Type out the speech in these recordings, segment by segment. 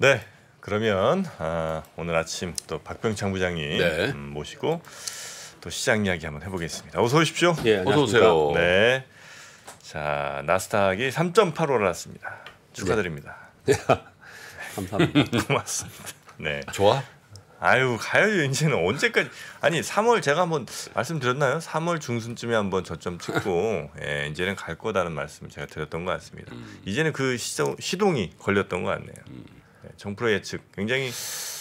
네, 그러면 아, 오늘 아침 또 박병창 부장님 네. 음, 모시고 또 시장 이야기 한번 해보겠습니다. 어서 오십시오. 예, 어서 오세요. 네, 자 나스닥이 3.8 올랐습니다. 축하드립니다. 네. 감사합니다. 고맙습니다. 네, 좋아? 아유 가요죠 이제는 언제까지 아니 3월 제가 한번 말씀드렸나요? 3월 중순쯤에 한번 저점 찍고 예, 이제는 갈 거다는 말씀을 제가 드렸던 것 같습니다. 음. 이제는 그 시정, 시동이 걸렸던 것 같네요. 음. 네, 정프로 예측 굉장히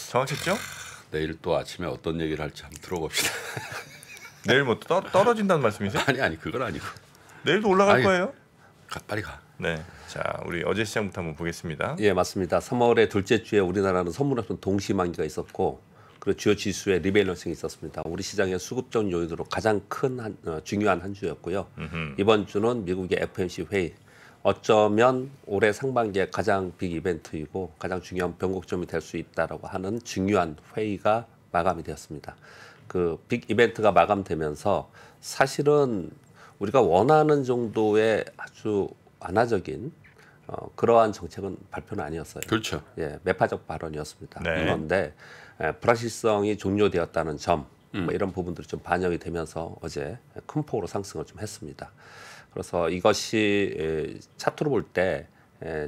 정확했죠? 내일 또 아침에 어떤 얘기를 할지 한번 들어봅시다. 내일 뭐 떠, 떨어진다는 말씀이세요? 아니 아니 그건 아니고. 내일도 올라갈 아니, 거예요? 가, 빨리 가. 네. 자, 우리 어제 시장부터 한번 보겠습니다. 예, 맞습니다. 3월의 둘째 주에 우리나라는 선물합병 동시만기가 있었고 그리고 주요 지수의 리밸런싱이 있었습니다. 우리 시장의 수급적 요인으로 가장 큰 한, 어, 중요한 한 주였고요. 음흠. 이번 주는 미국의 FMC 회의 어쩌면 올해 상반기에 가장 빅 이벤트이고 가장 중요한 변곡점이 될 수 있다라고 하는 중요한 회의가 마감이 되었습니다. 그 빅 이벤트가 마감되면서 사실은 우리가 원하는 정도의 아주 완화적인 어, 그러한 정책은 발표는 아니었어요. 그렇죠. 예, 매파적 발언이었습니다. 네. 그런데 예, 불확실성이 종료되었다는 점, 뭐 음. 뭐 이런 부분들이 좀 반영이 되면서 어제 큰 폭으로 상승을 좀 했습니다. 그래서 이것이 차트로 볼 때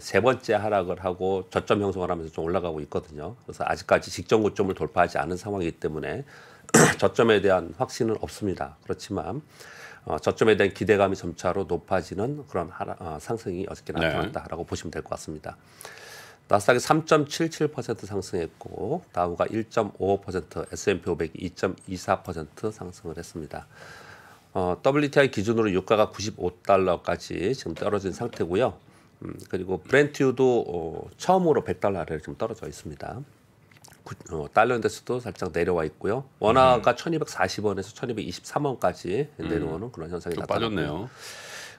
세 번째 하락을 하고 저점 형성을 하면서 좀 올라가고 있거든요. 그래서 아직까지 직전 고점을 돌파하지 않은 상황이기 때문에 저점에 대한 확신은 없습니다. 그렇지만 어, 저점에 대한 기대감이 점차로 높아지는 그런 하라, 어, 상승이 어저께 네. 나타났다라고 네. 보시면 될 것 같습니다. 나스닥이 3.77% 상승했고 다우가 1.55%, S&P 500이 2.24% 상승을 했습니다. 어, WTI 기준으로 유가가 95달러까지 지금 떨어진 상태고요. 음, 그리고 브렌트유도 어, 처음으로 100달러를 지금 떨어져 있습니다. 구, 어, 달러 인덱스도 살짝 내려와 있고요. 원화가 음. 1,240원에서 1,223원까지 내려오는 음. 그런 현상이 나타났네요.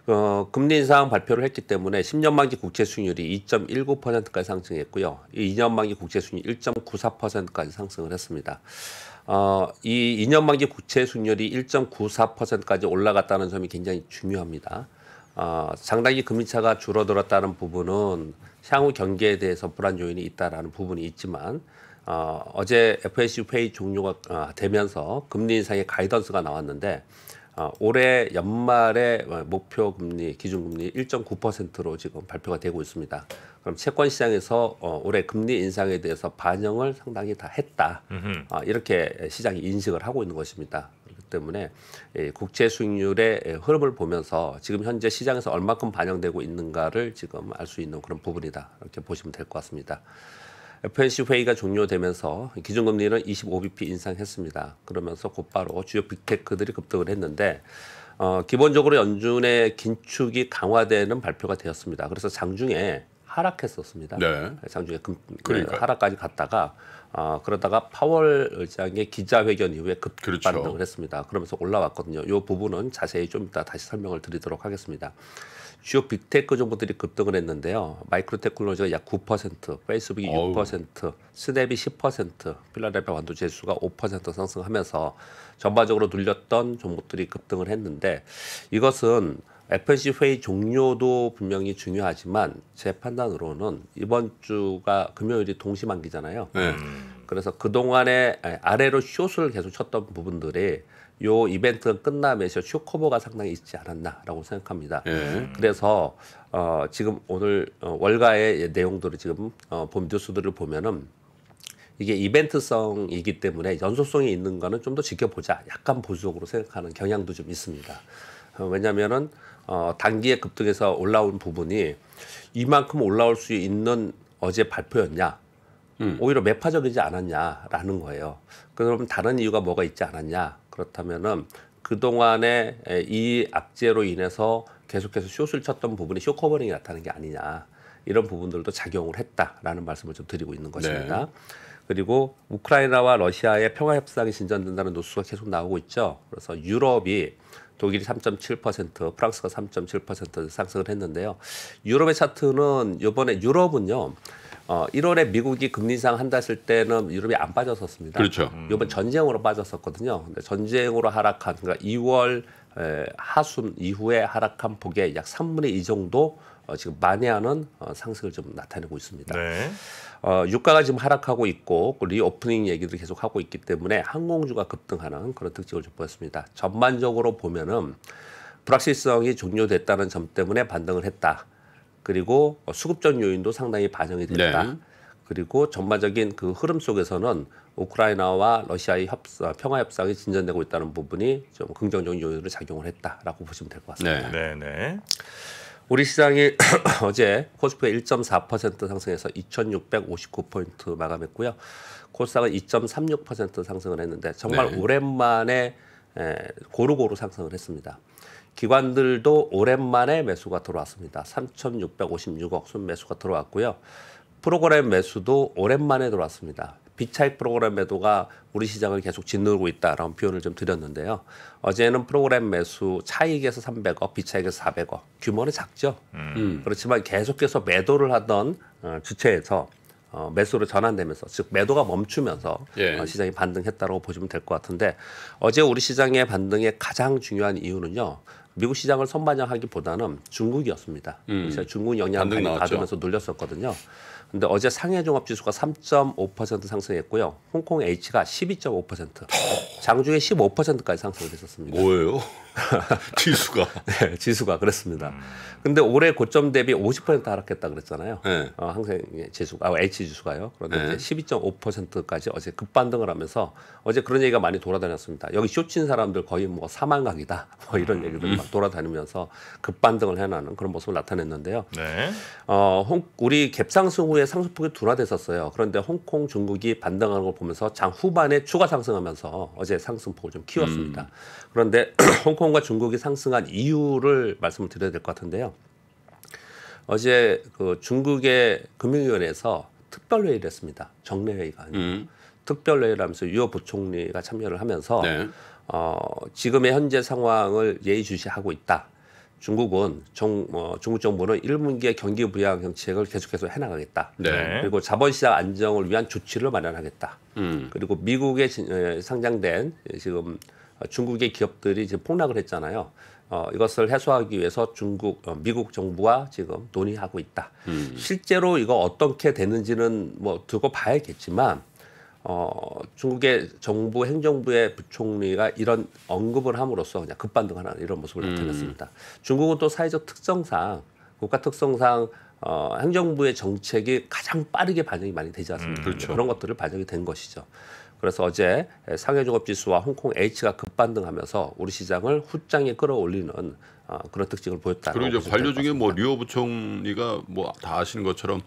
어, 금리 인상 발표를 했기 때문에 10년 만기 국채 수익률이 2.19%까지 상승했고요. 2년 만기 국채 수익률 이 1.94%까지 상승을 했습니다. 어, 이 2년 만기 국채 수익률이 1.94%까지 올라갔다는 점이 굉장히 중요합니다. 어, 상당히 금리차가 줄어들었다는 부분은 향후 경기에 대해서 불안 요인이 있다라는 부분이 있지만 어, 어제 FOMC 회의 종료가 어, 되면서 금리 인상의 가이던스가 나왔는데 어, 올해 연말에 목표 금리 기준금리 1.9%로 지금 발표가 되고 있습니다. 그럼 채권 시장에서 어, 올해 금리 인상에 대해서 반영을 상당히 다 했다. 어, 이렇게 시장이 인식을 하고 있는 것입니다. 그렇기 때문에 예, 국채 수익률의 예, 흐름을 보면서 지금 현재 시장에서 얼마큼 반영되고 있는가를 지금 알 수 있는 그런 부분이다. 이렇게 보시면 될 것 같습니다. FOMC 회의가 종료되면서 기준금리는 25bp 인상했습니다. 그러면서 곧바로 주요 빅테크들이 급등을 했는데 어, 기본적으로 연준의 긴축이 강화되는 발표가 되었습니다. 그래서 장중에 하락했었습니다. 네. 장중에 금, 그 하락까지 갔다가 아, 그러다가 파월 의장의 기자회견 이후에 급반등을 그렇죠. 했습니다. 그러면서 올라왔거든요. 이 부분은 자세히 좀 이따 다시 설명을 드리도록 하겠습니다. 주요 빅테크 정보들이 급등을 했는데요. 마이크로테크놀로지가 약 9%, 페이스북이 어우. 스냅이 10%, 필라델피아 완도 지수가 5% 상승하면서 전반적으로 눌렸던 종목들이 급등을 했는데 이것은 FNC 회의 종료도 분명히 중요하지만 제 판단으로는 이번 주가 금요일이 동시 만기잖아요. 네. 음. 그래서 그동안에 아래로 숏을 계속 쳤던 부분들이 이 이벤트가 끝나면서 쇼커버가 상당히 있지 않았나라고 생각합니다. 예. 그래서 어, 지금 오늘 어, 월가의 예, 내용들을 지금 어, 본 뉴스들을 보면은 이게 이벤트성이기 때문에 연속성이 있는 거는 좀 더 지켜보자. 약간 보수적으로 생각하는 경향도 좀 있습니다. 어, 왜냐면은 어, 단기에 급등해서 올라온 부분이 이만큼 올라올 수 있는 어제 발표였냐 음. 오히려 매파적이지 않았냐라는 거예요. 그럼 다른 이유가 뭐가 있지 않았냐 그렇다면은 그동안에 이 악재로 인해서 계속해서 쇼스를 쳤던 부분이 쇼커버링이 나타난 게 아니냐 이런 부분들도 작용을 했다라는 말씀을 좀 드리고 있는 것입니다. 네. 그리고 우크라이나와 러시아의 평화 협상이 진전된다는 노수가 계속 나오고 있죠. 그래서 유럽이 독일이 3.7%, 프랑스가 3.7% 상승을 했는데요. 유럽의 차트는 이번에 유럽은요. 어, 1월에 미국이 금리 인상 한다 했을 때는 유럽이 안 빠졌었습니다. 그렇죠. 음. 이번 전쟁으로 빠졌었거든요. 근데 전쟁으로 하락한 그러니까 2월 에, 하순 이후에 하락한 폭의 약 3분의 2 정도 어, 지금 만회하는 어, 상승을 좀 나타내고 있습니다. 네. 어, 유가가 지금 하락하고 있고 그 리오프닝 얘기도 계속 하고 있기 때문에 항공주가 급등하는 그런 특징을 좀 보였습니다. 전반적으로 보면은 불확실성이 종료됐다는 점 때문에 반등을 했다. 그리고 수급적 요인도 상당히 반영이 됐다. 네. 그리고 전반적인 그 흐름 속에서는 우크라이나와 러시아의 협상, 평화 협상이 진전되고 있다는 부분이 좀 긍정적인 요인으로 작용을 했다라고 보시면 될 것 같습니다. 네, 네. 네. 우리 시장이 어제 코스피가 1.4% 상승해서 2,659포인트 마감했고요. 코스닥은 2.36% 상승을 했는데 정말 네. 오랜만 에, 고루고루 상승을 했습니다. 기관들도 오랜만에 매수가 들어왔습니다. 3,656억 순매수가 들어왔고요. 프로그램 매수도 오랜만에 들어왔습니다. 비차입 프로그램 매도가 우리 시장을 계속 짓누르고 있다라는 표현을 좀 드렸는데요. 어제는 프로그램 매수 차익에서 300억, 비차익에서 400억. 규모는 작죠. 음. 그렇지만 계속해서 매도를 하던 어, 주체에서 어, 매수로 전환되면서 즉 매도가 멈추면서 예. 어, 시장이 반등했다고 보시면 될 것 같은데 어제 우리 시장의 반등의 가장 중요한 이유는요. 미국 시장을 선반영하기보다는 중국이었습니다. 음. 중국 영향을 받으면서 눌렸었거든요. 근데 어제 상해 종합 지수가 3.5% 상승했고요. 홍콩 H가 12.5%. 장중에 15%까지 상승했었습니다. 을 뭐예요? 지수가. 네, 지수가 그랬습니다 근데 올해 고점 대비 50% 하락했다 그랬잖아요. 네. 어, 항생 지수가 아, H 지수가요. 그런데 네. 12.5%까지 어제 급반등을 하면서 어제 그런 얘기가 많이 돌아다녔습니다. 여기 쇼친 사람들 거의 뭐 사망각이다. 뭐 이런 얘기들 막 돌아다니면서 급반등을 해나는 그런 모습을 나타냈는데요. 네. 어, 홍, 우리 갭상승 후에 이후에 상승폭이 둔화됐었어요. 그런데 홍콩, 중국이 반등하는 걸 보면서 장 후반에 추가 상승하면서 어제 상승폭을 좀 키웠습니다. 음. 그런데 홍콩과 중국이 상승한 이유를 말씀을 드려야 될 것 같은데요. 어제 그 중국의 금융위원회에서 특별회의를 했습니다. 정례회의가 아니고 음. 특별회의를 하면서 유어 부총리가 참여를 하면서 네. 어, 지금의 현재 상황을 예의주시하고 있다. 중국은 정, 어, 중국 정부는 1분기에 경기 부양 정책을 계속해서 해나가겠다. 네. 그리고 자본시장 안정을 위한 조치를 마련하겠다. 음. 그리고 미국에 상장된 지금 중국의 기업들이 지금 폭락을 했잖아요. 어, 이것을 해소하기 위해서 중국, 어, 미국 정부가 지금 논의하고 있다. 음. 실제로 이거 어떻게 되는지는 뭐 두고 봐야겠지만 어, 중국의 정부 행정부의 부총리가 이런 언급을 함으로써 그냥 급반등하는 이런 모습을 음. 나타냈습니다. 중국은 또 사회적 특성상 국가 특성상 어, 행정부의 정책이 가장 빠르게 반영이 많이 되지 않습니까? 음, 그렇죠. 그런 것들을 반영이 된 것이죠. 그래서 어제 상해 종업 지수와 홍콩 H가 급반등하면서 우리 시장을 후장에 끌어올리는 어, 그런 특징을 보였다. 그리고 이제 관료 중에 뭐 리오 부총리가 뭐 다 아시는 것처럼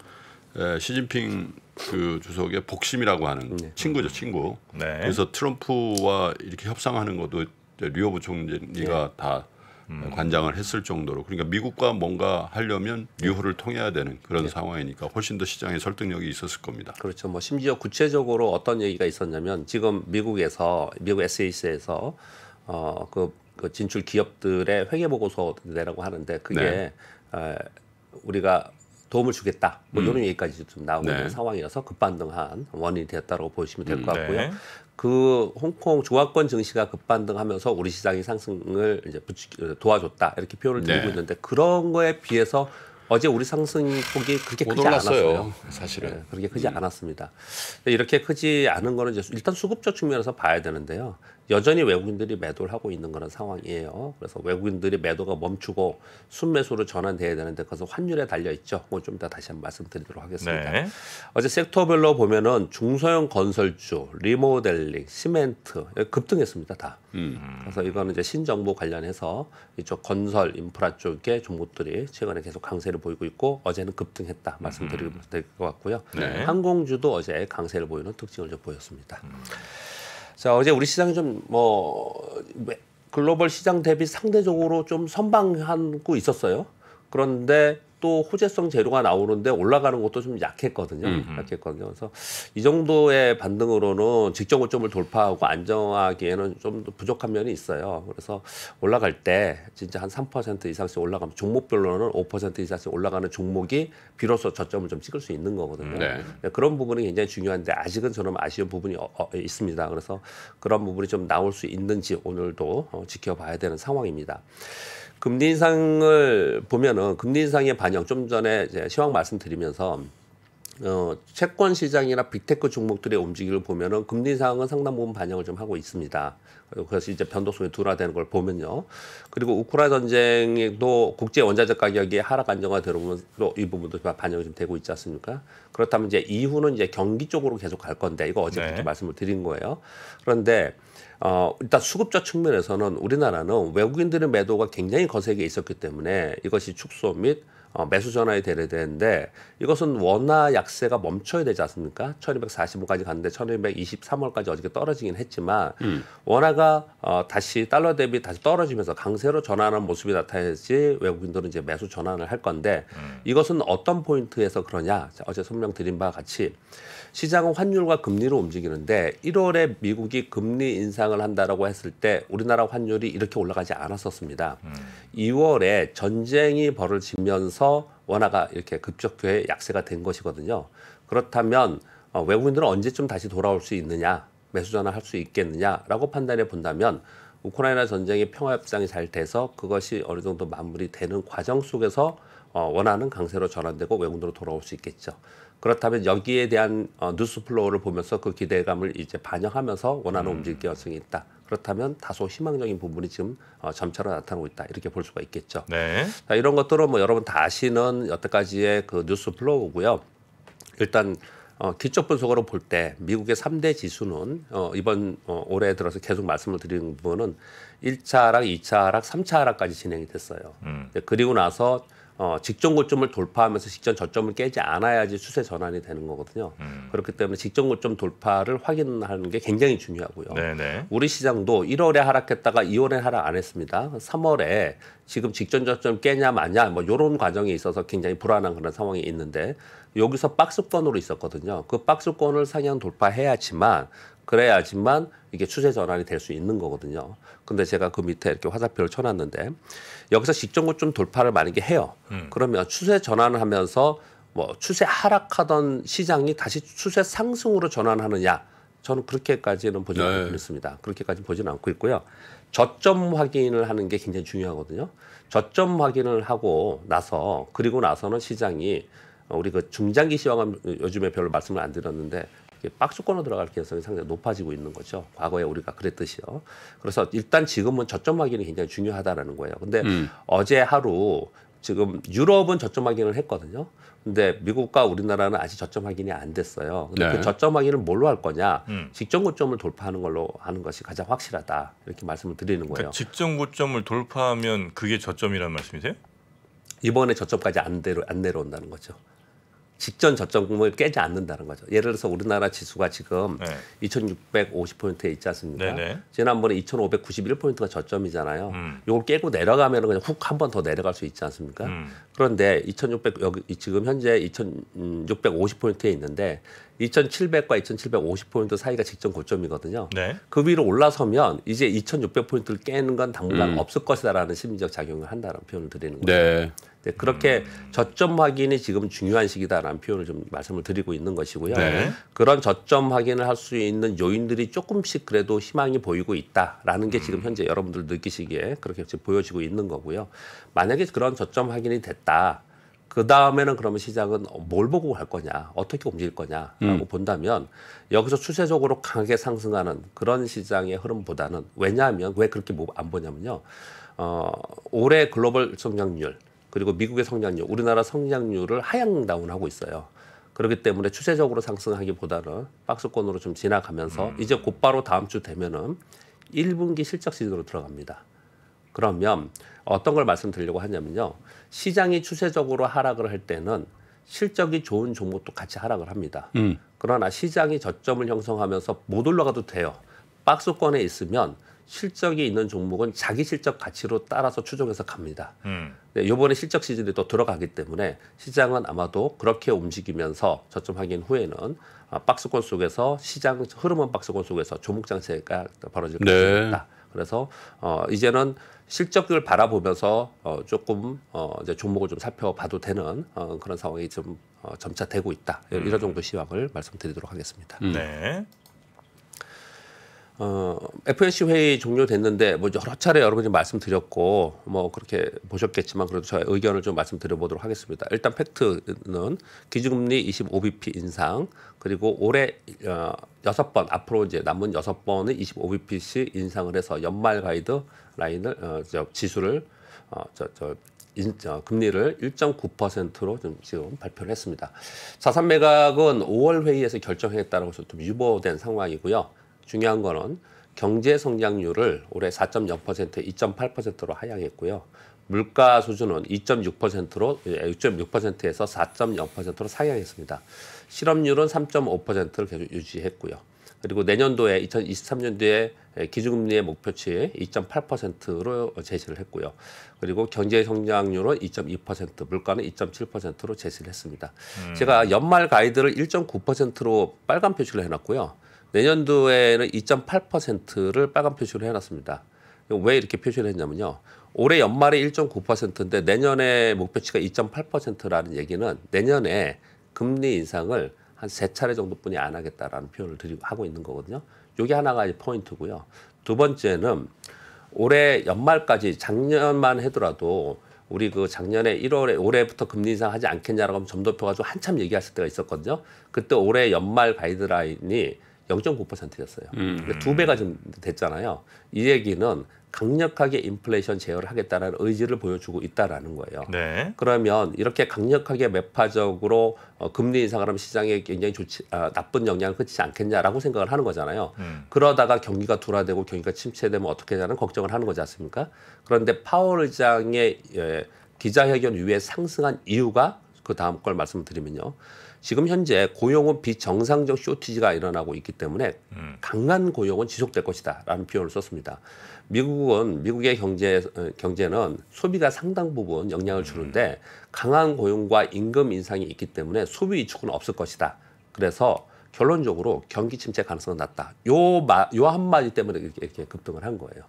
예, 시진핑 그 주석의 복심이라고 하는 네. 친구죠 친구. 네. 그래서 트럼프와 이렇게 협상하는 것도 류오 부총리가 네. 다 음. 관장을 했을 정도로 그러니까 미국과 뭔가 하려면 네. 류호를 통해야 되는 그런 네. 상황이니까 훨씬 더 시장에 설득력이 있었을 겁니다. 그렇죠. 뭐 심지어 구체적으로 어떤 얘기가 있었냐면 지금 미국에서 미국 SAC에서 어그 그 진출 기업들의 회계 보고서 내라고 하는데 그게 에, 네. 어, 우리가 도움을 주겠다. 뭐 음. 이런 얘기까지 좀 나오고 있는 네. 상황이어서 급반등한 원인이 되었다고 보시면 될것 음, 같고요. 네. 그 홍콩 중화권 증시가 급반등하면서 우리 시장이 상승을 이제 부추, 도와줬다 이렇게 표현을 드리고 네. 있는데 그런 거에 비해서 어제 우리 상승폭이 그렇게 크지 올랐어요, 않았어요. 사실은 네, 그렇게 크지 음. 않았습니다. 이렇게 크지 않은 거는 이제 일단 수급적 측면에서 봐야 되는데요. 여전히 외국인들이 매도를 하고 있는 그런 상황이에요. 그래서 외국인들이 매도가 멈추고 순매수로 전환돼야 되는데 그것은 환율에 달려 있죠. 그건 좀 이따 다시 한번 말씀드리도록 하겠습니다. 네. 어제 섹터별로 보면은 중소형 건설주, 리모델링, 시멘트 급등했습니다 다. 음. 그래서 이거는 이제 신정부 관련해서 이쪽 건설 인프라 쪽의 종목들이 최근에 계속 강세를 보이고 있고 어제는 급등했다 말씀드리면 음. 될것 같고요. 네. 항공주도 어제 강세를 보이는 특징을 좀 보였습니다. 음. 자 어제 우리 시장이 좀 뭐 글로벌 시장 대비 상대적으로 좀 선방하고 있었어요. 그런데 또 호재성 재료가 나오는데 올라가는 것도 좀 약했거든요. 음흠. 약했거든요. 그래서 이 정도의 반등으로는 직전 고점을 돌파하고 안정하기에는 좀 부족한 면이 있어요. 그래서 올라갈 때 진짜 한 3% 이상씩 올라가면 종목별로는 5% 이상씩 올라가는 종목이 비로소 저점을 좀 찍을 수 있는 거거든요. 네. 네. 그런 부분이 굉장히 중요한데 아직은 저는 아쉬운 부분이 어, 어, 있습니다. 그래서 그런 부분이 좀 나올 수 있는지 오늘도 어, 지켜봐야 되는 상황입니다. 금리 인상을 보면은 금리 인상의 반영 좀 전에 이제 시황 말씀드리면서 어, 채권 시장이나 빅테크 종목들의 움직임을 보면은 금리 인상은 상당 부분 반영을 좀 하고 있습니다. 그래서 이제 변동성이 둔화되는 걸 보면요. 그리고 우크라 전쟁도 국제 원자재 가격이 하락 안정화 되면서 이 부분도 반영이 좀 되고 있지 않습니까? 그렇다면 이제 이후는 이제 경기 쪽으로 계속 갈 건데 이거 어제부터 네. 말씀을 드린 거예요. 그런데 어, 일단 수급자 측면에서는 우리나라는 외국인들의 매도가 굉장히 거세게 있었기 때문에 이것이 축소 및 어, 매수 전환이 되려야 되는데 이것은 원화 약세가 멈춰야 되지 않습니까? 1245까지 갔는데 1223월까지 어저께 떨어지긴 했지만 음. 원화가 어, 다시 달러 대비 다시 떨어지면서 강세로 전환하는 모습이 나타나야지 외국인들은 이제 매수 전환을 할 건데 음. 이것은 어떤 포인트에서 그러냐 어제 설명드린 바와 같이 시장은 환율과 금리로 움직이는데 1월에 미국이 금리 인상을 한다라고 했을 때 우리나라 환율이 이렇게 올라가지 않았었습니다. 음. 2월에 전쟁이 벌어지면서 원화가 이렇게 급격히 약세가 된 것이거든요. 그렇다면 어, 외국인들은 언제쯤 다시 돌아올 수 있느냐, 매수 전환할 수 있겠느냐라고 판단해 본다면 우크라이나 전쟁의 평화 협상이 잘 돼서 그것이 어느 정도 마무리되는 과정 속에서 어, 원하는 강세로 전환되고 외국으로 인 돌아올 수 있겠죠. 그렇다면 여기에 대한 어, 뉴스 플로우를 보면서 그 기대감을 이제 반영하면서 원하는 음. 움직일 가능성이 있다. 그렇다면 다소 희망적인 부분이 지금 어, 점차로 나타나고 있다 이렇게 볼 수가 있겠죠. 네. 자, 이런 것들은 뭐 여러분 다 아시는 여태까지의 그 뉴스 플로우고요. 일단 어, 기적 분석으로 볼 때 미국의 삼대 지수는 어, 이번 어, 올해 들어서 계속 말씀을 드리는 부분은 일차 하락, 이차 하락, 삼차 하락까지 진행이 됐어요. 음. 그리고 나서 어, 직전 고점을 돌파하면서 직전 저점을 깨지 않아야지 수세 전환이 되는 거거든요. 음. 그렇기 때문에 직전 고점 돌파를 확인하는 게 굉장히 중요하고요. 네네. 네. 우리 시장도 1월에 하락했다가 2월에 하락 안 했습니다. 3월에 지금 직전 저점 깨냐 마냐 뭐 이런 과정에 있어서 굉장히 불안한 그런 상황이 있는데 여기서 박스권으로 있었거든요. 그 박스권을 상향 돌파해야지만 그래야지만 이게 추세 전환이 될 수 있는 거거든요. 근데 제가 그 밑에 이렇게 화살표를 쳐놨는데 여기서 직전고 좀 돌파를 만약에 해요. 음. 그러면 추세 전환을 하면서 뭐 추세 하락하던 시장이 다시 추세 상승으로 전환하느냐 저는 그렇게까지는 보지 네. 않고 습니다 그렇게까지 보지는 않고 있고요. 저점 확인을 하는 게 굉장히 중요하거든요. 저점 확인을 하고 나서 그리고 나서는 시장이 우리 그 중장기 시황은 요즘에 별로 말씀을 안 드렸는데 박수권으로 들어갈 가능성이 상당히 높아지고 있는 거죠. 과거에 우리가 그랬듯이요. 그래서 일단 지금은 저점 확인이 굉장히 중요하다라는 거예요. 근데 음. 어제 하루 지금 유럽은 저점 확인을 했거든요. 근데 미국과 우리나라는 아직 저점 확인이 안 됐어요. 근데 그 네. 그 저점 확인을 뭘로 할 거냐? 음. 직전 고점을 돌파하는 걸로 하는 것이 가장 확실하다. 이렇게 말씀을 드리는 그러니까 거예요. 그 직전 고점을 돌파하면 그게 저점이라는 말씀이세요? 이번에 저점까지 안, 내려, 안 내려온다는 거죠. 직전 저점 구멍을 깨지 않는다는 거죠. 예를 들어서 우리나라 지수가 지금 네. 2,650포인트에 있지 않습니까? 네네. 네. 지난번에 2,591포인트가 저점이잖아요. 음. 이걸 깨고 내려가면 그냥 훅 한 번 더 내려갈 수 있지 않습니까? 음. 그런데 2,600 여기 지금 현재 2,650포인트에 있는데 2,700과 2,750포인트 사이가 직전 고점이거든요. 네. 그 위로 올라서면 이제 2,600포인트를 깨는 건 당분간 음. 없을 것이다라는 심리적 작용을 한다는 표현을 드리는 네. 거죠. 네. 네, 그렇게 저점 확인이 지금 중요한 시기다라는 표현을 좀 말씀을 드리고 있는 것이고요. 네. 그런 저점 확인을 할 수 있는 요인들이 조금씩 그래도 희망이 보이고 있다라는 게 음. 지금 현재 여러분들 느끼시기에 그렇게 지금 보여지고 있는 거고요. 만약에 그런 저점 확인이 됐다. 그 다음에는 그러면 시장은 뭘 보고 갈 거냐, 어떻게 움직일 거냐라고 음. 본다면 여기서 추세적으로 강하게 상승하는 그런 시장의 흐름보다는 왜냐하면 왜 그렇게 뭐 안 보냐면요. 어, 올해 글로벌 성장률 그리고 미국의 성장률, 우리나라 성장률을 하향다운하고 있어요. 그렇기 때문에 추세적으로 상승하기보다는 박스권으로 좀 지나가면서 음. 이제 곧바로 다음 주 되면은 1분기 실적 시즌으로 들어갑니다. 그러면 어떤 걸 말씀드리려고 하냐면요. 시장이 추세적으로 하락을 할 때는 실적이 좋은 종목도 같이 하락을 합니다. 음. 그러나 시장이 저점을 형성하면서 못 올라가도 돼요. 박스권에 있으면 실적이 있는 종목은 자기 실적 가치로 따라서 추종해서 갑니다. 음. 이번에 네, 실적 시즌이 또 들어가기 때문에 시장은 아마도 그렇게 움직이면서 저점 확인 후에는 아, 박스권 속에서 시장 흐름은 박스권 속에서 종목 장세가 벌어질 네. 것니다 그래서 어, 이제는 실적을 바라보면서 어, 조금 어, 이제 종목을 좀 살펴봐도 되는 어, 그런 상황이 좀 어, 점차 되고 있다. 음. 이런 정도 시황을 말씀드리도록 하겠습니다. 음. 네. 어, FNC 회의 종료됐는데 뭐 여러 차례 여러 분이 말씀드렸고 뭐 그렇게 보셨겠지만 그래도 저의 의견을 좀 말씀드려보도록 하겠습니다. 일단 팩트는 기준금리 25bp 인상 그리고 올해 어, 섯번 앞으로 이제 남은 여섯 번은 25bp씩 인상을 해서 연말 가이드 라인을 어, 저 지수를 어, 저, 저 인, 저 금리를 1.9%로 좀 지금 발표를 했습니다. 자산 매각은 5월 회의에서 결정했다라고 해서 좀 유보된 상황이고요. 중요한 거는 경제 성장률을 올해 4.0% 2.8%로 하향했고요. 물가 수준은 2.6%로 6.6%에서 4.0%로 상향했습니다. 실업률은 3.5%를 계속 유지했고요. 그리고 내년도에 2023년도에 기준금리의 목표치 2.8%로 제시를 했고요. 그리고 경제 성장률은 2.2%, 물가는 2.7%로 제시를 했습니다. 음. 제가 연말 가이드를 1.9%로 빨간 표시를 해놨고요. 내년도에는 2.8%를 빨간 표시로 해놨습니다. 왜 이렇게 표시를 했냐면요. 올해 연말에 1.9%인데 내년에 목표치가 2.8%라는 얘기는 내년에 금리 인상을 한 세 차례 정도뿐이 안 하겠다라는 표현을 드리고 하고 있는 거거든요. 요게 하나가 이제 포인트고요. 두 번째는 올해 연말까지 작년만 해더라도 우리 그 작년에 1월에 올해부터 금리 인상하지 않겠냐라고 하면 점도표가 좀 한참 얘기했을 때가 있었거든요. 그때 올해 연말 가이드라인이 0.9%였어요. 음. 그러니까 두 배가 좀 됐잖아요. 이 얘기는 강력하게 인플레이션 제어를 하겠다는 의지를 보여주고 있다라는 거예요. 네. 그러면 이렇게 강력하게 매파적으로 어, 금리 인상을 하면 시장에 굉장히 좋지, 아, 나쁜 영향을 끼치지 않겠냐라고 생각을 하는 거잖아요. 음. 그러다가 경기가 둔화되고 경기가 침체되면 어떻게 되냐는 걱정을 하는 거지 않습니까? 그런데 파월 의장의 예, 기자회견 위에 상승한 이유가 그 다음 걸 말씀드리면요. 지금 현재 고용은 비정상적 쇼티지가 일어나고 있기 때문에 음. 강한 고용은 지속될 것이다라는 표현을 썼습니다. 미국은 미국의 경제 경제는 소비가 상당 부분 영향을 주는데 음. 강한 고용과 임금 인상이 있기 때문에 소비 위축은 없을 것이다. 그래서 결론적으로 경기 침체 가능성은 낮다. 요마요 한마디 때문에 이렇게 급등을 한 거예요.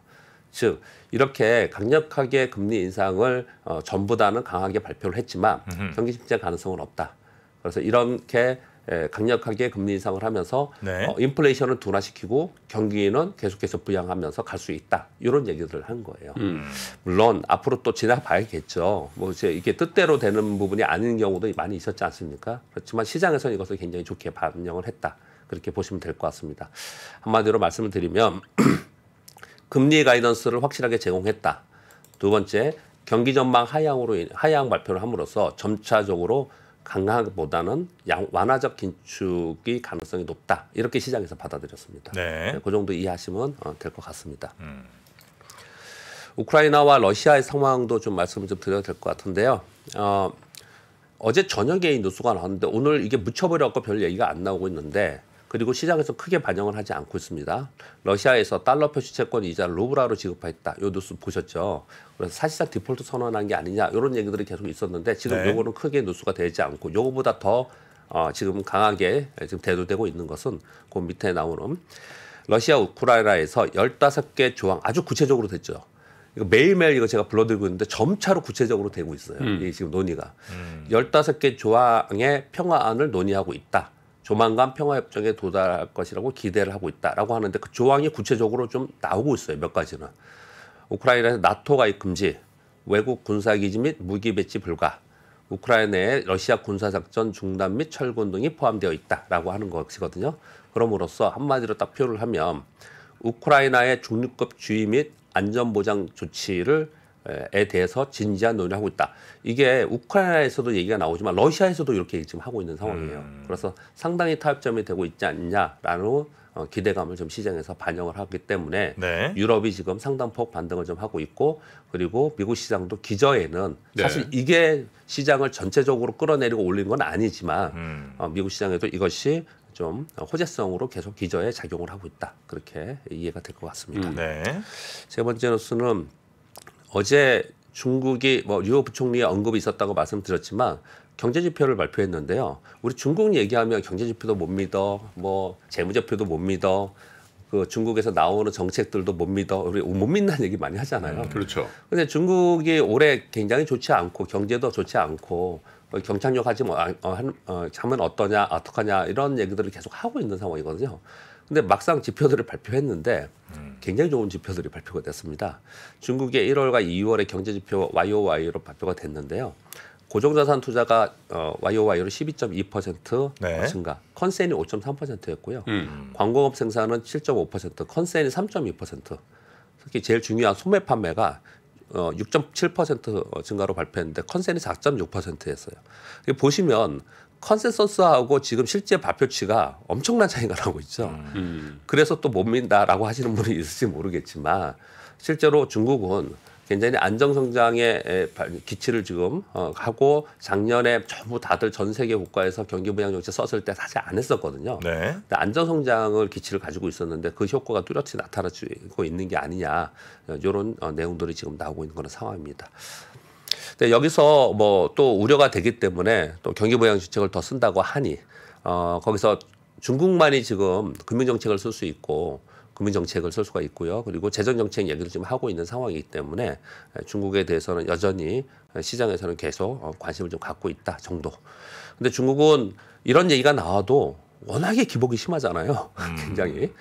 즉 이렇게 강력하게 금리 인상을 어, 전보다는 강하게 발표를 했지만 음흠. 경기 침체 가능성은 없다. 그래서 이렇게 예, 강력하게 금리 인상을 하면서 네. 어, 인플레이션을 둔화시키고 경기는 계속해서 부양하면서 갈 수 있다 이런 얘기들을 한 거예요. 음. 물론 앞으로 또 지나봐야겠죠. 뭐 이제 이게 뜻대로 되는 부분이 아닌 경우도 많이 있었지 않습니까? 그렇지만 시장에서는 이것을 굉장히 좋게 반영을 했다 그렇게 보시면 될 것 같습니다. 한마디로 말씀을 드리면 금리 가이던스를 확실하게 제공했다. 두 번째 경기 전망 하향으로 하향 발표를 함으로써 점차적으로 강화보다는 양, 완화적 긴축이 가능성이 높다 이렇게 시장에서 받아들였습니다. 네. 네 그 정도 이해하시면 어, 될것 같습니다. 음. 우크라이나와 러시아의 상황도 좀 말씀을 좀 드려야 될 것 같은데요. 어, 어제 저녁에 이 뉴스가 나왔는데 오늘 이게 묻혀버려갖고 별 얘기가 안 나오고 있는데 그리고 시장에서 크게 반영을 하지 않고 있습니다. 러시아에서 달러 표시 채권 이자를 루브라로 지급하였다요 뉴스 보셨죠? 그래서 사실상 디폴트 선언한 게 아니냐 이런 얘기들이 계속 있었는데 지금 네. 요거는 크게 뉴스가 되지 않고 요거보다 더 어, 지금 강하게 지금 대두되고 있는 것은 그 밑에 나오는 러시아 우크라이나에서 열다섯 개 조항 아주 구체적으로 됐죠. 이거 매일매일 이거 제가 불러들고 있는데 점차로 구체적으로 되고 있어요. 음. 이 지금 논의가 음. 열다섯 개 조항의 평화안을 논의하고 있다. 조만간 평화협정에 도달할 것이라고 기대를 하고 있다라고 하는데 그 조항이 구체적으로 좀 나오고 있어요. 몇 가지는. 우크라이나에서 나토 가입 금지, 외국 군사 기지 및 무기 배치 불가, 우크라이나에 러시아 군사 작전 중단 및 철군 등이 포함되어 있다라고 하는 것이거든요. 그럼으로써 한마디로 딱 표를 하면 우크라이나의 중립급 주의 및 안전 보장 조치를 에 대해서 진지한 논의를 하고 있다. 이게 우크라이나에서도 얘기가 나오지만 러시아에서도 이렇게 지금 하고 있는 상황이에요. 음. 그래서 상당히 타협점이 되고 있지 않냐라는 어, 기대감을 좀 시장에서 반영을 하기 때문에 네. 유럽이 지금 상당폭 반등을 좀 하고 있고 그리고 미국 시장도 기저에는 네. 사실 이게 시장을 전체적으로 끌어내리고 올린 건 아니지만 음. 어, 미국 시장에도 이것이 좀 호재성으로 계속 기저에 작용을 하고 있다 그렇게 이해가 될 것 같습니다. 음. 네. 세 번째 뉴스는 어제 중국이 뭐류호 부총리의 언급이 있었다고 말씀드렸지만 경제 지표를 발표했는데요. 우리 중국 얘기하면 경제 지표도 못 믿어, 뭐 재무 제표도못 믿어, 그 중국에서 나오는 정책들도 못 믿어, 우리 못 믿는 얘기 많이 하잖아요. 음, 그렇죠. 근데 중국이 올해 굉장히 좋지 않고 경제도 좋지 않고 경착륙하지 뭐, 뭐 아, 어, 어, 하면 어떠냐, 어떡하냐 이런 얘기들을 계속 하고 있는 상황이거든요. 근데 막상 지표들을 발표했는데 음. 굉장히 좋은 지표들이 발표가 됐습니다. 중국의 1월과 2월의 경제 지표 YOY로 발표가 됐는데요. 고정자산 투자가 어, YOY로 12.2% 네. 증가, 컨센이 5.3%였고요. 음. 광고업 생산은 7.5%, 컨센이 3.2%. 특히 제일 중요한 소매 판매가 어, 6.7% 어, 증가로 발표했는데 컨센이 4.6%였어요. 보시면 컨센서스하고 지금 실제 발표치가 엄청난 차이가 나고 있죠. 음. 음. 그래서 또 못 믿다라고 하시는 분이 있을지 모르겠지만 실제로 중국은 굉장히 안정성장의 기치를 지금 어, 하고 작년에 전부 다들 전 세계 국가에서 경기부양정책 썼을 때 사실 안 했었거든요. 네. 안정성장을 기치를 가지고 있었는데 그 효과가 뚜렷이 나타나고 있는 게 아니냐 이런 어, 어, 내용들이 지금 나오고 있는 그런 상황입니다. 근데 여기서 뭐 또 우려가 되기 때문에 또 경기 모양 정책을 더 쓴다고 하니 어 거기서 중국만이 지금 금융 정책을 쓸 수 있고 금융 정책을 쓸 수가 있고요. 그리고 재정 정책 얘기를 지금 하고 있는 상황이기 때문에 중국에 대해서는 여전히 시장에서는 계속 관심을 좀 갖고 있다 정도. 근데 중국은 이런 얘기가 나와도 워낙에 기복이 심하잖아요. 음. 굉장히.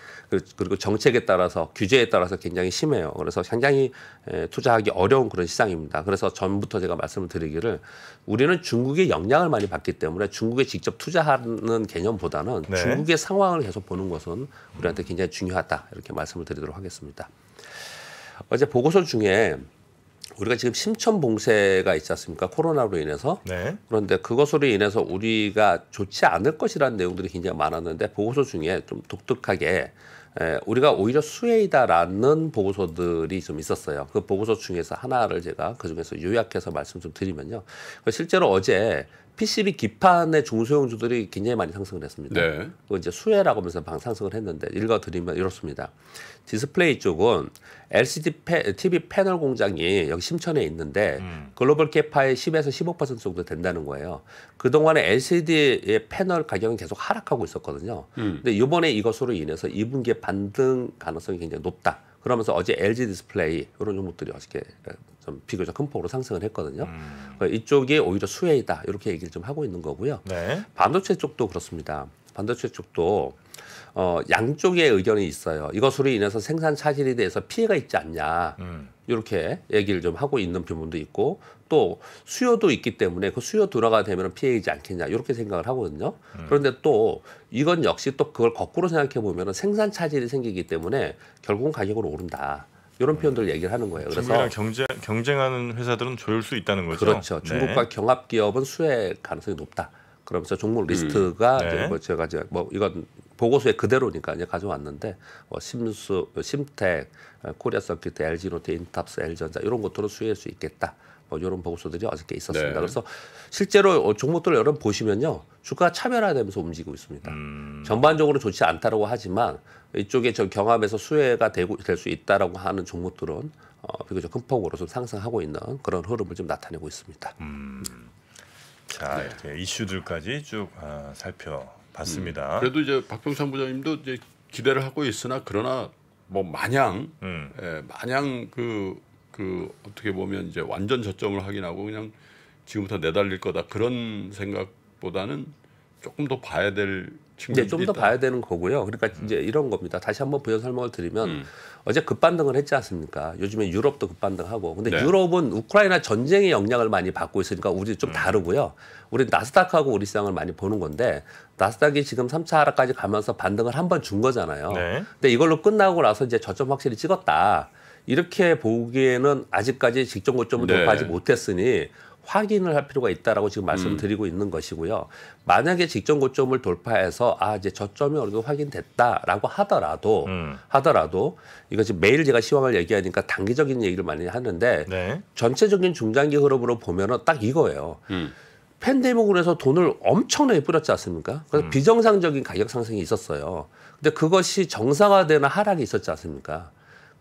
그리고 정책에 따라서 규제에 따라서 굉장히 심해요. 그래서 굉장히 투자하기 어려운 그런 시장입니다. 그래서 전부터 제가 말씀을 드리기를 우리는 중국의 영향을 많이 받기 때문에 중국에 직접 투자하는 개념보다는 네. 중국의 상황을 계속 보는 것은 우리한테 굉장히 중요하다. 이렇게 말씀을 드리도록 하겠습니다. 어제 보고서 중에 우리가 지금 심천봉쇄가 있지 않습니까? 코로나로 인해서. 네. 그런데 그것으로 인해서 우리가 좋지 않을 것이라는 내용들이 굉장히 많았는데 보고서 중에 좀 독특하게 에, 우리가 오히려 수혜이다라는 보고서들이 좀 있었어요. 그 보고서 중에서 하나를 제가 그 중에서 요약해서 말씀 좀 드리면요. 그 실제로 어제 PCB 기판의 중소형주들이 굉장히 많이 상승을 했습니다. 네. 그 이제 수혜라고 하면서 방 상승을 했는데 읽어드리면 이렇습니다. 디스플레이 쪽은 LCD 패, TV 패널 공장이 여기 심천에 있는데 음. 글로벌 캐파의 10에서 15% 정도 된다는 거예요. 그동안에 LCD의 패널 가격은 계속 하락하고 있었거든요. 음. 근데 이번에 이것으로 인해서 2분기에 반등 가능성이 굉장히 높다. 그러면서 어제 LG 디스플레이 이런 종목들이 어저께 어, 좀 비교적 큰 폭으로 상승을 했거든요. 음. 그러니까 이쪽이 오히려 수혜이다 이렇게 얘기를 좀 하고 있는 거고요. 네. 반도체 쪽도 그렇습니다. 반도체 쪽도 어, 양쪽의 의견이 있어요. 이것으로 인해서 생산 차질에 대해서 피해가 있지 않냐. 음. 이렇게 얘기를 좀 하고 있는 부분도 있고 또 수요도 있기 때문에 그 수요 둔화가 되면 피해이지 않겠냐 이렇게 생각을 하거든요. 음. 그런데 또 이건 역시 또 그걸 거꾸로 생각해 보면 생산 차질이 생기기 때문에 결국은 가격으로 오른다. 이런 음. 표현들 을 얘기를 하는 거예요. 그래서 경쟁 경쟁하는 회사들은 조율 수 있다는 거죠. 그렇죠. 네. 중국과 네. 경합 기업은 수혜 가능성이 높다. 그러면서 종목 리스트가 음. 네. 뭐 제가 이제 뭐 이건 보고서에 그대로니까 이제 가져왔는데 뭐 심수, 심텍, 코리아 서킷, LG 노트, 인탑스, 엘전자 이런 것들은 수혜할 수 있겠다. 여론 뭐 보고서들이 어저께 있었습니다. 네. 그래서 실제로 어, 종목들 여론 보시면요. 주가 차별화되면서 움직이고 있습니다. 음. 전반적으로 좋지 않다라고 하지만 이쪽에 저 경합에서 수혜가 되고 될 수 있다라고 하는 종목들은 어, 비교적 큰 폭으로 좀 상승하고 있는 그런 흐름을 좀 나타내고 있습니다. 음. 자 네. 이렇게 이슈들까지 쭉 아, 살펴봤습니다. 음. 그래도 이제 박병찬 부장님도 이제 기대를 하고 있으나 그러나 뭐 마냥 음. 예, 마냥 그그 어떻게 보면 이제 완전 저점을 확인하고 그냥 지금부터 내달릴 거다 그런 생각보다는 조금 더 봐야 될 측면이 네, 좀더 봐야 되는 거고요. 그러니까 음. 이제 이런 겁니다. 다시 한번 부연 설명을 드리면 음. 어제 급반등을 했지 않습니까? 요즘에 유럽도 급반등하고. 근데 네. 유럽은 우크라이나 전쟁의 영향을 많이 받고 있으니까 우리 좀 음. 다르고요. 우리 나스닥하고 우리 시장을 많이 보는 건데 나스닥이 지금 3차 하락까지 가면서 반등을 한 번 준 거잖아요. 네. 근데 이걸로 끝나고 나서 이제 저점 확실히 찍었다. 이렇게 보기에는 아직까지 직전 고점을 네. 돌파하지 못했으니 확인을 할 필요가 있다라고 지금 말씀드리고 음. 있는 것이고요. 만약에 직전 고점을 돌파해서 아 이제 저점이 어느 정도 확인됐다라고 하더라도 음. 하더라도 이거 지금 매일 제가 시황을 얘기하니까 단기적인 얘기를 많이 하는데 네. 전체적인 중장기 흐름으로 보면은 딱 이거예요. 음. 팬데믹으로 해서 돈을 엄청나게 뿌렸지 않습니까? 그래서 음. 비정상적인 가격 상승이 있었어요. 근데 그것이 정상화되는 하락이 있었지 않습니까?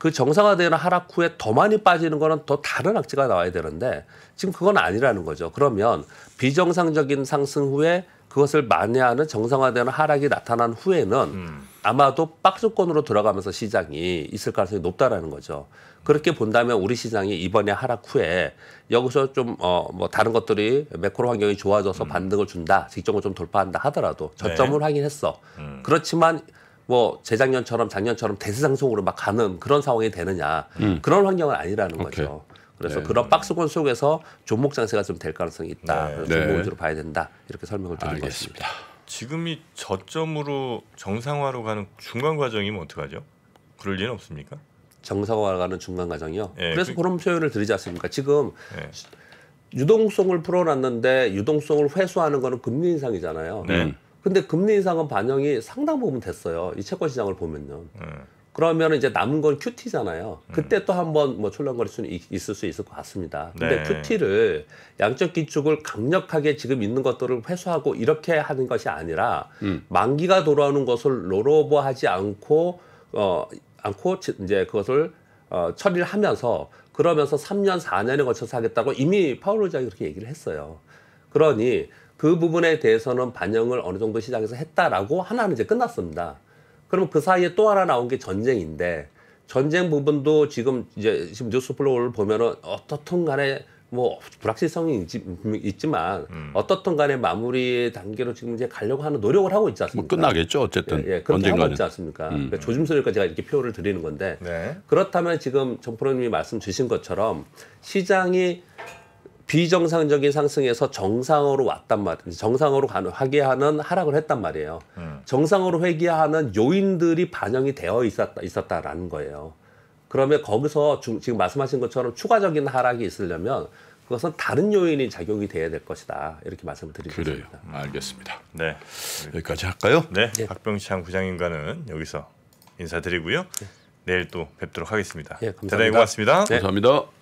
그 정상화되는 하락 후에 더 많이 빠지는 거는 더 다른 악재가 나와야 되는데 지금 그건 아니라는 거죠. 그러면 비정상적인 상승 후에 그것을 만회하는 정상화되는 하락이 나타난 후에는 음. 아마도 박스권으로 들어가면서 시장이 있을 가능성이 높다라는 거죠. 그렇게 본다면 우리 시장이 이번에 하락 후에 여기서 좀어뭐 다른 것들이 매크로 환경이 좋아져서 음. 반등을 준다, 직종을 좀 돌파한다 하더라도 네. 저점을 네. 확인했어. 음. 그렇지만 뭐 재작년처럼 작년처럼 대세상승으로막 가는 그런 상황이 되느냐 음. 그런 환경은 아니라는 오케이. 거죠. 그래서 네. 그런 박스권 속에서 종목 장세가 좀 될 가능성이 있다. 네. 그래서 종목 네. 위주로 봐야 된다. 이렇게 설명을 드린 알겠습니다. 것입니다. 지금이 저점으로 정상화로 가는 중간 과정이면 어떡하죠? 그럴 리는 없습니까? 정상화로 가는 중간 과정이요. 네. 그래서 그... 런 표현을 드리지 않습니까? 지금 예. 유동성을 풀어놨는데 유동성을 회수하는 거는 금리 인상이잖아요. 네. 음. 근데 금리 인상은 반영이 상당 부분 됐어요. 이 채권 시장을 보면요. 음. 그러면 이제 남은 건 QT잖아요. 그때 음. 또 한번 뭐 출렁거릴 수는 있을 수 있을 것 같습니다. 근데 네. QT를 양적 기축을 강력하게 지금 있는 것들을 회수하고 이렇게 하는 것이 아니라 음. 만기가 돌아오는 것을 롤오버하지 않고 어 않고 이제 그것을 어 처리를 하면서 그러면서 3년 4년에 걸쳐서 하겠다고 이미 파울로장이 그렇게 얘기를 했어요. 그러니 그 부분에 대해서는 반영을 어느 정도 시장에서 했다라고 하나는 이제 끝났습니다. 그러면 그 사이에 또 하나 나온 게 전쟁인데 전쟁 부분도 지금 이제 지금 뉴스 플로우를 보면은 어떻든 간에 뭐 불확실성이 있지, 있지만 음. 어떻든 간에 마무리 단계로 지금 이제 가려고 하는 노력을 하고 있지 뭐 않습니까? 뭐 끝나겠죠 어쨌든 예, 예, 언젠가는 있지 않습니까? 음. 그러니까 조심스럽게 제가 이렇게 표를 드리는 건데 네. 그렇다면 지금 정 프로님이 말씀 주신 것처럼 시장이 비정상적인 상승에서 정상으로 왔단 말, 이에요 정상으로 가게 하는 하락을 했단 말이에요. 음. 정상으로 회귀하는 요인들이 반영이 되어 있었다, 있었다라는 거예요. 그러면 거기서 주, 지금 말씀하신 것처럼 추가적인 하락이 있으려면 그것은 다른 요인이 작용이 돼야 될 것이다. 이렇게 말씀을 드리겠습니다. 그래요. 알겠습니다. 네. 여기까지 할까요? 네. 네. 박병창 부장님과는 여기서 인사드리고요. 네. 내일 또 뵙도록 하겠습니다. 네, 감사합니다. 대단히 고맙습니다. 네. 감사합니다.